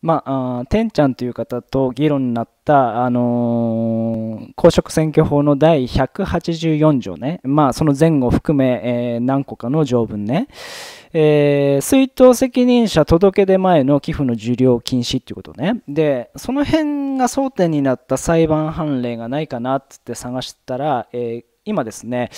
まあ、てんちゃんという方と議論になった、あのー、公職選挙法の第184条ね、まあ、その前後含め、えー、何個かの条文ね、えー、出納責任者届出前の寄付の受領禁止ということね。で、その辺が争点になった裁判判例がないかなって探したら、えー今ですね、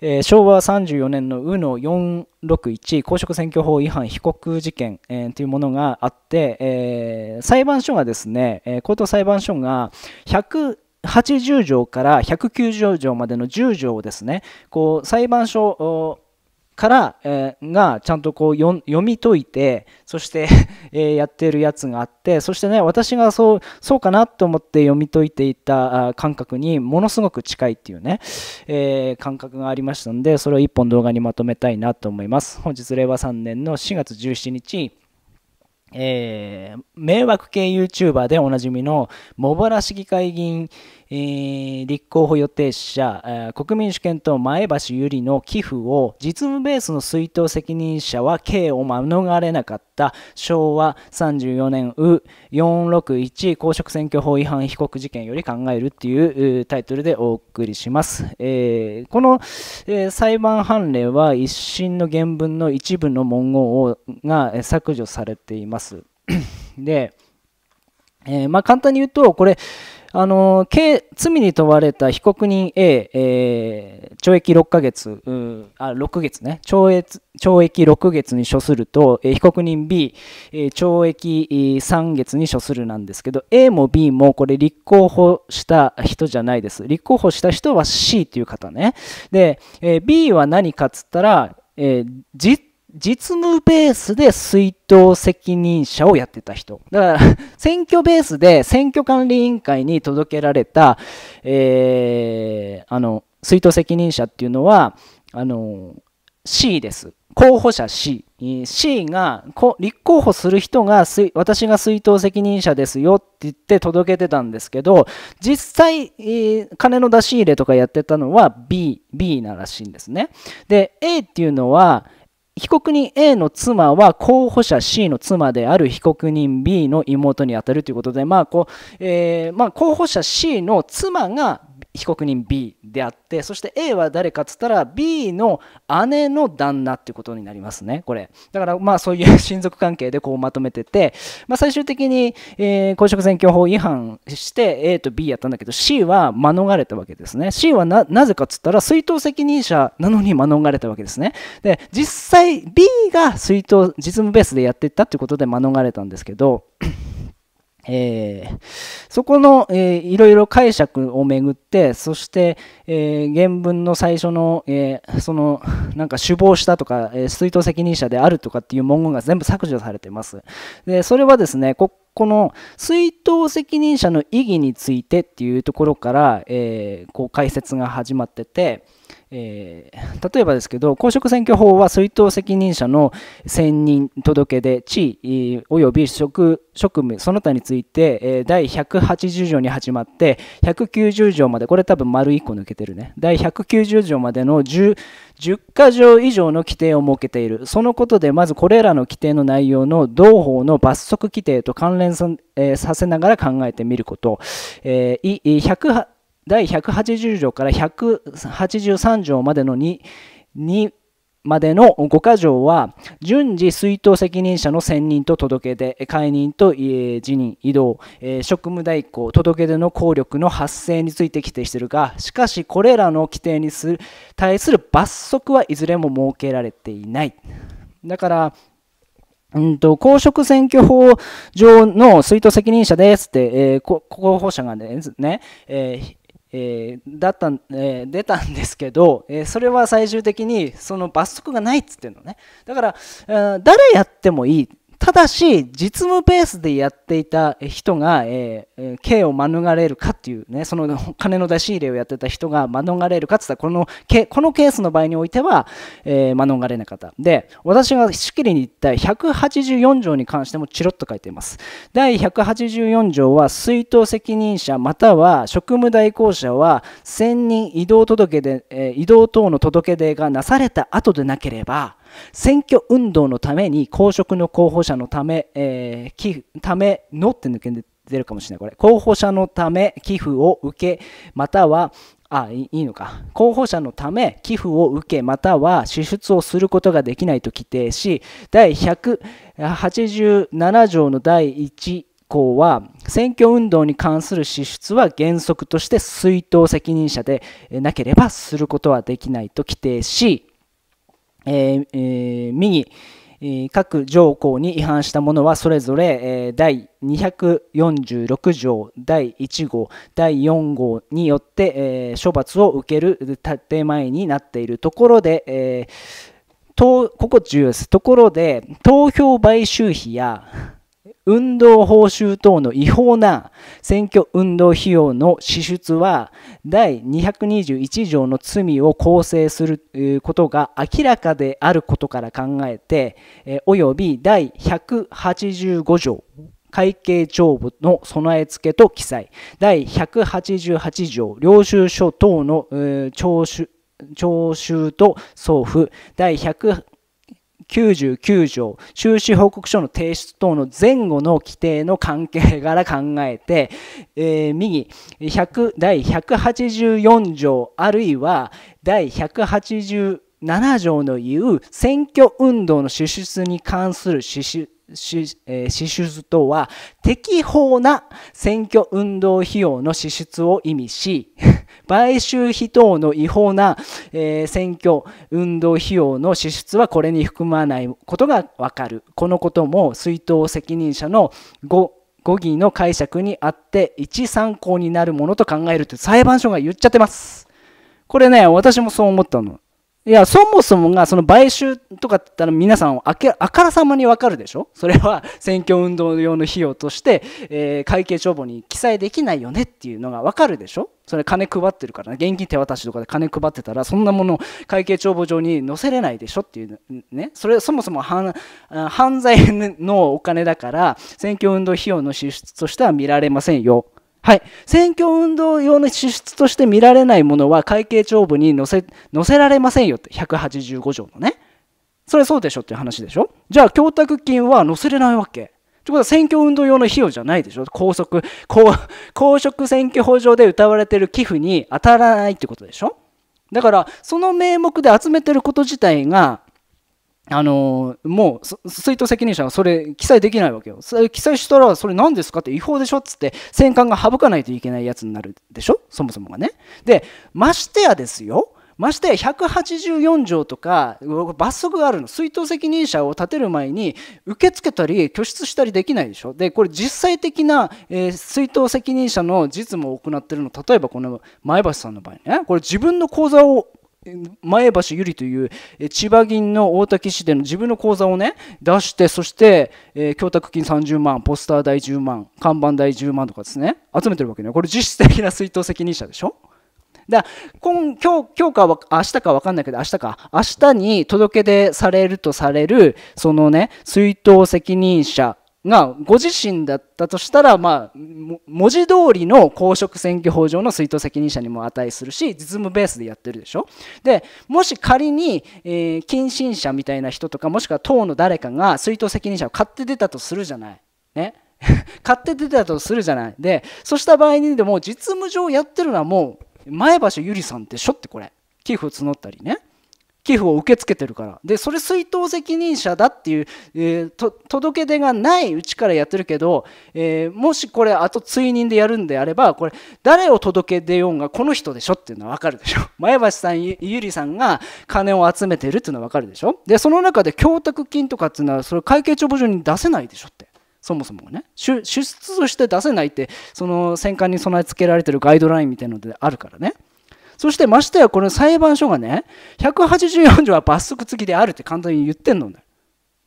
えー、昭和34年のうの461公職選挙法違反被告事件、えー、というものがあって、えー、裁判所がですね、えー、高等裁判所が100 80条から190条までの10条をですねこう裁判所から、えー、がちゃんとこう読み解いてそして えやってるやつがあってそしてね私がそうそうかなと思って読み解いていた感覚にものすごく近いっていうね、えー、感覚がありましたのでそれを1本動画にまとめたいなと思います本日令和3年の4月17日えー、迷惑系 YouTuber でおなじみの茂原市議会議員、えー、立候補予定者、国民主権党前橋由里の寄付を実務ベースの出納責任者は刑を免れなかった昭和34年う461公職選挙法違反被告事件より考えるっていうタイトルでお送りします。えー、この、え裁判判例は一審の原文の一部の文言をが削除されています。で、えまあ、簡単に言うと、これ、あの刑罪に問われた被告人 A、えー、懲役6ヶ月あ6月ね懲役懲役6月に処すると、えー、被告人 B、えー、懲役3月に処するなんですけど A も B もこれ立候補した人じゃないです立候補した人は C という方ねで、えー、B は何かっつったら、えー、実実務ベースで水筒責任者をやってた人。だから、選挙ベースで選挙管理委員会に届けられた、えー、あの、水筒責任者っていうのは、あの、C です。候補者 C。C が、立候補する人が、私が水筒責任者ですよって言って届けてたんですけど、実際、金の出し入れとかやってたのは B、B ならしいんですね。で、A っていうのは、被告人 A の妻は候補者 C の妻である被告人 B の妹にあたるということで、まあこうえーまあ、候補者 C の妻が被告人 B であってそして A は誰かっつったら B の姉の旦那っていうことになりますねこれだからまあそういう 親族関係でこうまとめてて、まあ、最終的に、えー、公職選挙法違反して A と B やったんだけど C は免れたわけですね C はなぜかっつったら水納責任者なのに免れたわけですねで実際 B が水納実務ベースでやっていったってことで免れたんですけどえー、そこの、えー、いろいろ解釈をめぐってそして、えー、原文の最初の、えー、そのなんか首謀したとか、えー、水責任者であるとかっていう文言が全部削除されてますでそれはですねここの水頭責任者の意義についてっていうところから、えこう解説が始まっててえー、例えばですけど公職選挙法は追悼責任者の選任届で地位および職職務その他について、えー、第180条に始まって190条までこれ多分丸1個抜けてるね第190条までの 10, か条以上の規定を設けているそのことでまずこれらの規定の内容の同法の罰則規定と関連さ,、えー、させながら考えてみること、えー、1第180条から183条までの 2, 2までの5か条は順次追悼責任者の選任と届け出解任と辞任移動職務代行届け出の効力の発生について規定しているがしかしこれらの規定にする対する罰則はいずれも設けられていないだからうんと、公職選挙法上の追悼責任者ですって、えー、候補者がね、ねえー、えー、だったん、えー、出たんですけど、えー、それは最終的にその罰則がないっつってんのねだから、え誰やってもいいただし、実務ベースでやっていた人が、えー、刑を免れるかっていうね、その 金の出し入れをやってた人が免れるかって言ったら、このこのケースの場合においては、えー、免れなかった。で、私がしきりに言った184条に関してもチロッと書いています。第184条は、水道責任者または職務代行者は、選任移動届で、えー、移動等の届け出がなされた後でなければ、選挙運動のために公職の候補者のため、えー、寄付ためのって抜け出るかもしれないこれ候補者のため寄付を受けまたはあいいのか候補者のため寄付を受けまたは支出をすることができないと規定し第187条の第1項は選挙運動に関する支出は原則として出納責任者でなければすることはできないと規定しえー、右各条項に違反したものはそれぞれ第246条第1号第4号によって処罰を受ける建前になっているところでここ重要ですところで投票買収費や運動報酬等の違法な選挙運動費用の支出は第221条の罪を構成することが明らかであることから考えておよび第185条会計帳簿の備え付けと記載第188条領収書等の徴収徴収と送付第188 99条収支報告書の提出等の前後の規定の関係から考えて、えー、右100第184条あるいは第187条の言う選挙運動の支出に関する支出支出とは適法な選挙運動費用の支出を意味し買収費等の違法な、えー、選挙運動費用の支出はこれに含まないことがわかる。このことも水筒責任者の5、語義の解釈にあって一参考になるものと考えると裁判所が言っちゃってます。これね、私もそう思ったの。いや、そもそもが、その買収とかって言ったら皆さんあけ、あからさまにわかるでしょそれは選挙運動用の費用として、えー、会計帳簿に記載できないよねっていうのがわかるでしょそれ金配ってるからね、現金手渡しとかで金配ってたら、そんなもの会計帳簿上に載せれないでしょっていうね、それそもそも犯罪のお金だから、選挙運動費用の支出としては見られませんよ。はい、選挙運動用の支出として見られないものは会計帳簿に載せ載せられませんよって185条のねそれそうでしょっていう話でしょじゃあ供託金は載せれないわけってことは選挙運動用の費用じゃないでしょ公職公公職選挙法上で謳われてる寄付に当たらないってことでしょだからその名目で集めてること自体があのもう水筒責任者はそれ記載できないわけよ。記載したらそれ何ですかって違法でしょっつって戦艦が省かないといけないやつになるでしょそもそもがね。でましてやですよましてや184条とか罰則があるの水筒責任者を立てる前に受け付けたり拠出したりできないでしょでこれ実際的な、えー、水筒責任者の実務を行ってるの例えばこの前橋さんの場合ねこれ自分の口座を前橋ゆりという千葉銀の大滝市での自分の口座をね出してそして、え供託金30万ポスター代10万看板代10万とかですね集めてるわけねこれ実質的な追悼責任者でしょだ今今日今日か明日か分かんないけど明日か明日に届け出されるとされるそのね追悼責任者がご自身だったとしたら、まあ、文字通りの公職選挙法上の追悼責任者にも値するし実務ベースでやってるでしょでもし仮に、えー、近親者みたいな人とかもしくは党の誰かが追悼責任者を買って出たとするじゃない。ね 買って出たとするじゃない。でそうした場合にでも実務上やってるのはもう前橋ゆりさんでしょってこれ寄付募ったりね。寄付を受け付けてるからでそれ水筒責任者だっていう、えー、届け出がないうちからやってるけど、えー、もしこれあと追認でやるんであればこれ誰を届け出ようがこの人でしょっていうのは分かるでしょ 前橋さんゆりさんが金を集めてるっていうのは分かるでしょでその中で供託金とかっていうのはそれ会計帳簿上に出せないでしょってそもそもね出出として出せないってその戦艦に備え付けられてるガイドラインみたいなのであるからねそしてましてやこの裁判所がね、184条は罰則付きであるって簡単に言ってんのね。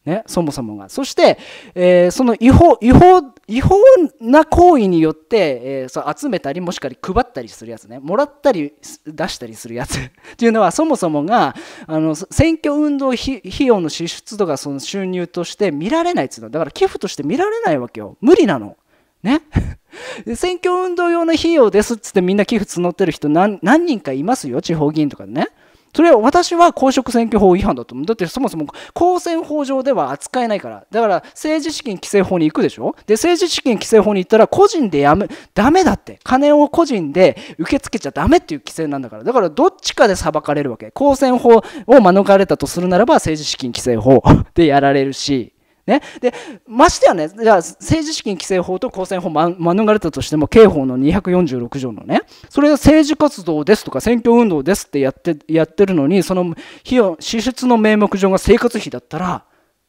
ね、そもそもが。そして、えー、その違法、違法、違法な行為によって、えー、そう集めたり、もしくは配ったりするやつね、もらったり出したりするやつ っていうのは、そもそもが、あの選挙運動費用の支出とかその収入として見られないっていうのは、だから寄付として見られないわけよ。無理なの。ね 選挙運動用の費用ですっつってみんな寄付募ってる人何人かいますよ地方議員とかねそれは私は公職選挙法違反だと思うだってそもそも公選法上では扱えないからだから政治資金規正法に行くでしょで政治資金規正法に行ったら個人でやめダメだって金を個人で受け付けちゃダメっていう規制なんだからだからどっちかで裁かれるわけ公選法を免れたとするならば政治資金規正法 でやられるしね、でましてやねじゃあ政治資金規正法と公選法免れたとしても刑法の246条のねそれが政治活動ですとか選挙運動ですってやってやってるのにその費用支出の名目上が生活費だったら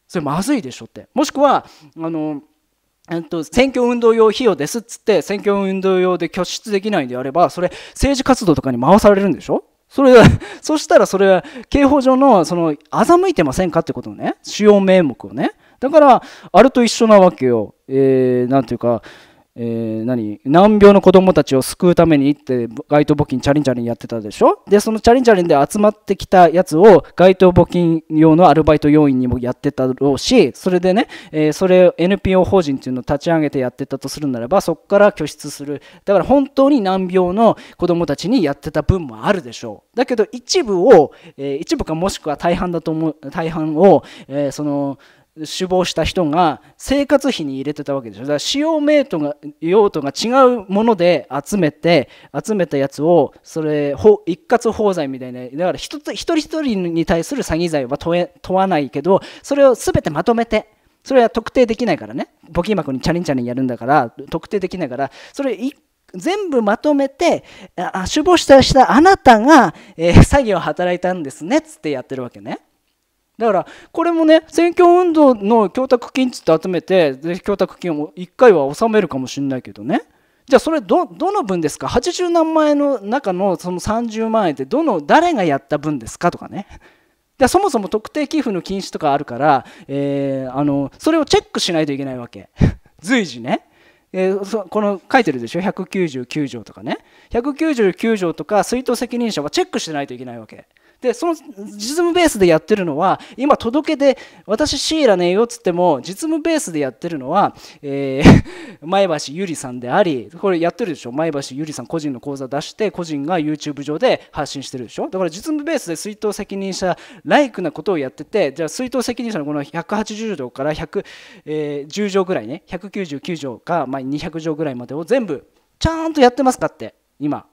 それまずいでしょってもしくはあのえっと、選挙運動用費用ですっつって選挙運動用で拠出できないんであればそれ政治活動とかに回されるんでしょそれそしたらそれは刑法上のその欺いてませんかってことをね主要名目をねだからあれと一緒なわけよ。えー、なんていうか、えー、何難病の子供たちを救うために行って街頭募金チャリンチャリンやってたでしょでそのチャリンチャリンで集まってきたやつを街頭募金用のアルバイト要員にもやってたろうしそれでね、えー、それを NPO 法人っていうのを立ち上げてやってたとするならばそこから拠出するだから本当に難病の子供たちにやってた分もあるでしょうだけど一部を、えー、一部かもしくは大半だと思う大半を、えその死亡した人が生活費に入れてたわけでしょだから使用名途が用途が違うもので集めて集めたやつをそれ一括放罪みたいなだから一つ一人一人に対する詐欺罪は問わないけどそれを全てまとめてそれは特定できないからね募金箱にチャリンチャリンやるんだから特定できないからそれ一全部まとめて、あ首謀したあなたが、えー、詐欺を働いたんですねっつってやってるわけね。だからこれもね選挙運動の供託金っつって集めてぜひ供託金を1回は納めるかもしれないけどねじゃあそれどの分ですか80何万円の中のその30万円ってどの誰がやった分ですかとかねそもそも特定寄付の禁止とかあるから、えー、あのそれをチェックしないといけないわけ 随時ねえー、そこの書いてるでしょ199条とかね199条とか水道責任者はチェックしてないといけないわけでその実務ベースでやってるのは今届けで私シーラねえよっつっても実務ベースでやってるのは、えー、前橋ゆりさんでありこれやってるでしょ前橋ゆりさん個人の講座出して個人が YouTube 上で発信してるでしょだから実務ベースで水筒責任者ライクなことをやっててじゃあ水筒責任者のこの180条から110、え条ぐらいね199条か、まあ、200条ぐらいまでを全部ちゃんとやってますかって今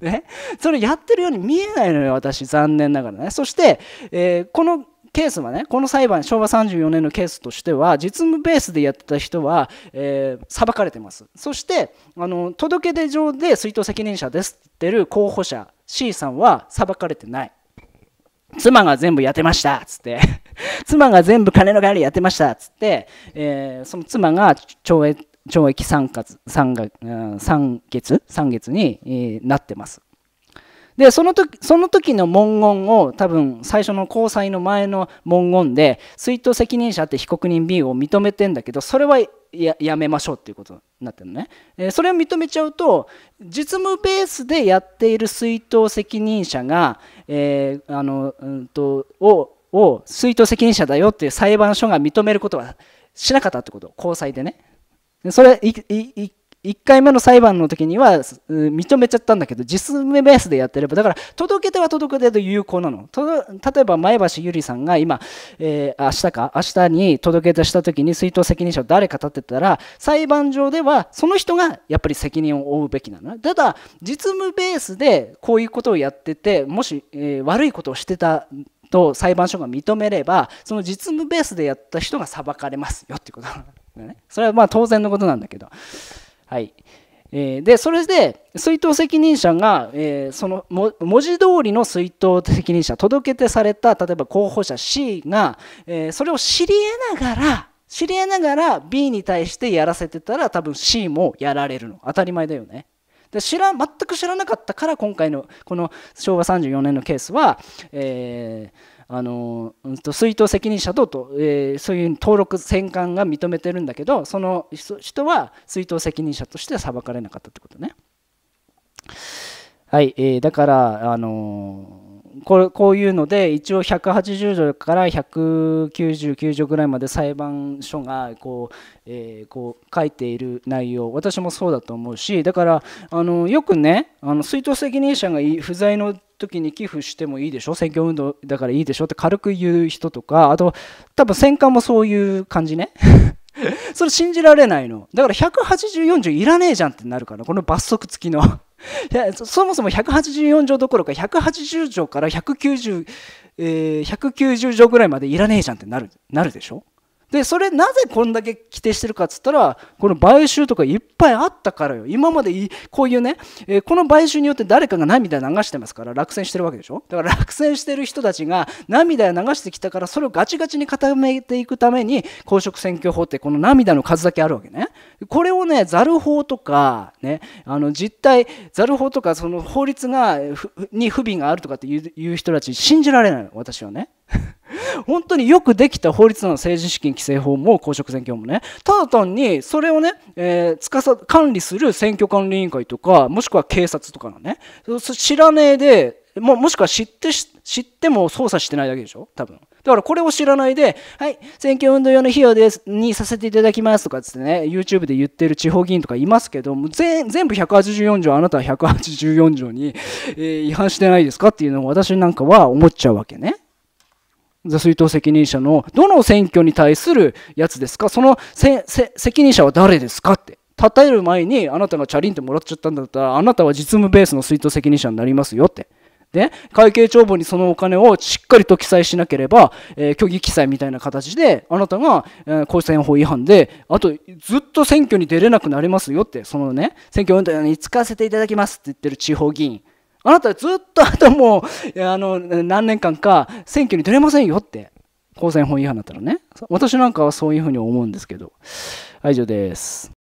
ね、それやってるように見えないのよ私残念ながらねそして、えー、このケースはねこの裁判昭和34年のケースとしては実務ベースでやってた人は、えー、裁かれてますそしてあの届け出上で追悼責任者ですって言ってる候補者 C さんは裁かれてない妻が全部やってましたっつって 妻が全部金の代わりやってましたっつって、えー、その妻が懲役懲役3月 ,3 月 ,3 月になってます。でその時その時の文言を多分最初の交際の前の文言で追悼責任者って被告人 B を認めてんだけどそれはややめましょうっていうことになってるのね、えー、それを認めちゃうと実務ベースでやっている追悼責任者が、えー、あのうんとをを出納責任者だよっていう裁判所が認めることはしなかったってこと交際でねそれ1回目の裁判の時には認めちゃったんだけど実務ベースでやってればだから届けては届けてと有効なの例えば前橋ゆりさんが今、えー、明日か明日に届け出した時に追悼責任者を誰か立てたら裁判上ではその人がやっぱり責任を負うべきなのただ実務ベースでこういうことをやっててもし、えー、悪いことをしてたと裁判所が認めればその実務ベースでやった人が裁かれますよってことなの。ね。それはまあ当然のことなんだけど。はい。えー、で、それで、水納責任者が、えー、その文字通りの水筒責任者、届けてされた、例えば候補者 C が、えー、それを知り得ながら、知り得ながら B に対してやらせてたら、多分 C もやられるの。当たり前だよね。で知ら全く知らなかったから今回のこの昭和34年のケースは、えー、あの、うん、と出納責任者等と、えー、そういう登録選管が認めてるんだけどその人は出納責任者として裁かれなかったってことね。はい、えー、だから、あのー、これこういうので一応180条から199条ぐらいまで裁判所がこう、えー、こう書いている内容私もそうだと思うしだからあのー、よくねあの出納責任者が不在の時に寄付してもいいでしょ選挙運動だからいいでしょって軽く言う人とかあと多分戦艦もそういう感じね それ信じられないのだから18040いらねえじゃんってなるからこの罰則付きの そもそも184条どころか180条から190、えー、190条ぐらいまでいらねえじゃんってなるなるでしょでそれなぜこんだけ規定してるかっつったらこの買収とかいっぱいあったからよ今までこういうね、えー、この買収によって誰かが涙流してますから落選してるわけでしょだから落選してる人たちが涙流してきたからそれをガチガチに固めていくために公職選挙法ってこの涙の数だけあるわけねこれをねざる法とかねあの実態ざる法とかその法律がに不備があるとかっていう人たち信じられないの私はね 本当によくできた法律の政治資金規正法も公職選挙法もねただ単にそれをね、えー、つかさ管理する選挙管理委員会とかもしくは警察とかのね知らねえでももしくは知って知っても捜査してないだけでしょ多分だからこれを知らないではい選挙運動用の費用ですにさせていただきますとかつってね YouTube で言ってる地方議員とかいますけども全部184条あなたは184条に、えー、違反してないですかっていうのを私なんかは思っちゃうわけね座水党責任者のどの選挙に対するやつですかその責任者は誰ですかってたえる前にあなたがチャリンってもらっちゃったんだったらあなたは実務ベースの水筒責任者になりますよってで会計帳簿にそのお金をしっかりと記載しなければ、えー、虚偽記載みたいな形であなたが、えー、公選法違反であとずっと選挙に出れなくなりますよってそのね選挙運動に使わせていただきますって言ってる地方議員あなたずっとあともうあの何年間か選挙に出れませんよって公選法違反だったらね私なんかはそういうふうに思うんですけど以上です